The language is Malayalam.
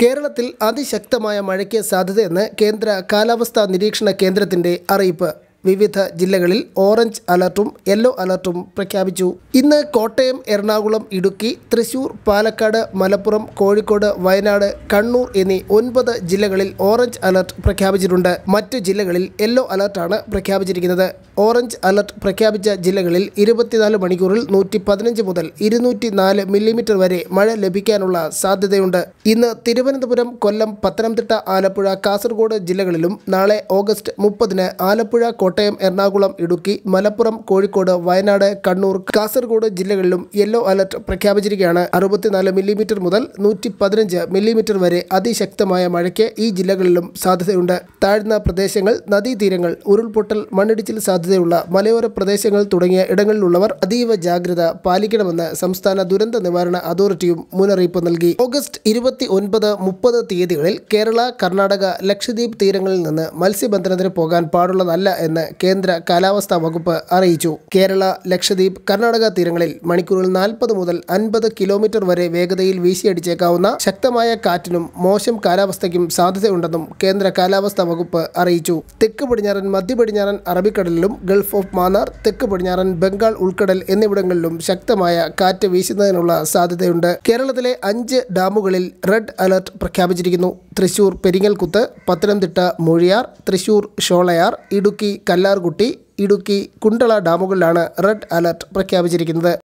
കേരളത്തിൽ അതിശക്തമായ മഴയ്ക്ക് സാധ്യതയെന്ന് കേന്ദ്ര കാലാവസ്ഥാ നിരീക്ഷണ കേന്ദ്രത്തിൻ്റെ അറിയിപ്പ് വിവിധ ജില്ലകളിൽ ഓറഞ്ച് അലർട്ടും യെല്ലോ അലർട്ടും പ്രഖ്യാപിച്ചു ഇന്ന് കോട്ടയം എറണാകുളം ഇടുക്കി തൃശൂർ പാലക്കാട് മലപ്പുറം കോഴിക്കോട് വയനാട് കണ്ണൂർ എന്നീ ഒൻപത് ജില്ലകളിൽ ഓറഞ്ച് അലർട്ട് പ്രഖ്യാപിച്ചിട്ടുണ്ട് മറ്റ് ജില്ലകളിൽ യെല്ലോ അലർട്ടാണ് പ്രഖ്യാപിച്ചിരിക്കുന്നത് ഓറഞ്ച് അലർട്ട് പ്രഖ്യാപിച്ച ജില്ലകളിൽ ഇരുപത്തിനാല് മണിക്കൂറിൽ നൂറ്റി പതിനഞ്ച് മുതൽ ഇരുന്നൂറ്റി നാല് മില്ലിമീറ്റർ വരെ മഴ ലഭിക്കാനുള്ള സാധ്യതയുണ്ട് ഇന്ന് തിരുവനന്തപുരം കൊല്ലം പത്തനംതിട്ട ആലപ്പുഴ കാസർഗോഡ് ജില്ലകളിലും നാളെ ഓഗസ്റ്റ് മുപ്പതിന് ആലപ്പുഴ കോട്ടയം എറണാകുളം ഇടുക്കി മലപ്പുറം കോഴിക്കോട് വയനാട് കണ്ണൂർ കാസർഗോഡ് ജില്ലകളിലും യെല്ലോ അലർട്ട് പ്രഖ്യാപിച്ചിരിക്കുകയാണ് അറുപത്തിനാല് മില്ലിമീറ്റർ മുതൽ നൂറ്റി പതിനഞ്ച് മില്ലിമീറ്റർ വരെ അതിശക്തമായ മഴയ്ക്ക് ഈ ജില്ലകളിലും സാധ്യതയുണ്ട് താഴ്ന്ന പ്രദേശങ്ങൾ നദീതീരങ്ങൾ ഉരുൾപൊട്ടൽ മണ്ണിടിച്ചിൽ സാധ്യതയുള്ള മലയോര പ്രദേശങ്ങൾ തുടങ്ങിയ ഇടങ്ങളിലുള്ളവർ അതീവ ജാഗ്രത പാലിക്കണമെന്ന് സംസ്ഥാന ദുരന്ത നിവാരണ അതോറിറ്റിയും മുന്നറിയിപ്പ് നൽകി ഓഗസ്റ്റ് ഇരുപത്തി ഒൻപത് മുപ്പത് തീയതികളിൽ കേരള കർണാടക ലക്ഷദ്വീപ് തീരങ്ങളിൽ നിന്ന് മത്സ്യബന്ധനത്തിന് പോകാൻ പാടുള്ളതല്ല എന്ന് കേന്ദ്ര കാലാവസ്ഥാ വകുപ്പ് അറിയിച്ചു കേരള ലക്ഷദ്വീപ് കർണാടക തീരങ്ങളിൽ മണിക്കൂറിൽ നാൽപ്പത് മുതൽ അൻപത് കിലോമീറ്റർ വരെ വേഗതയിൽ വീശിയടിച്ചേക്കാവുന്ന ശക്തമായ കാറ്റിനും മോശം കാലാവസ്ഥയ്ക്കും സാധ്യതയുണ്ടെന്നും കേന്ദ്ര കാലാവസ്ഥാ വകുപ്പ് അറിയിച്ചു തെക്ക് പടിഞ്ഞാറൻ മധ്യ പടിഞ്ഞാറൻ അറബിക്കടലിലും ഗൾഫ് ഓഫ് മാന്നാർ തെക്ക് പടിഞ്ഞാറൻ ബംഗാൾ ഉൾക്കടൽ എന്നിവിടങ്ങളിലും ശക്തമായ കാറ്റ് വീശുന്നതിനുള്ള സാധ്യതയുണ്ട് കേരളത്തിലെ അഞ്ച് ഡാമുകളിൽ റെഡ് അലർട്ട് പ്രഖ്യാപിച്ചിരിക്കുന്നു തൃശൂർ പെരിങ്ങൽകുത്ത് പത്തനംതിട്ട മൊഴിയാർ തൃശൂർ ഷോളയാർ ഇടുക്കി കല്ലാർകുട്ടി ഇടുക്കി കുണ്ടള ഡാമുകളിലാണ് റെഡ് അലർട്ട് പ്രഖ്യാപിച്ചിരിക്കുന്നത്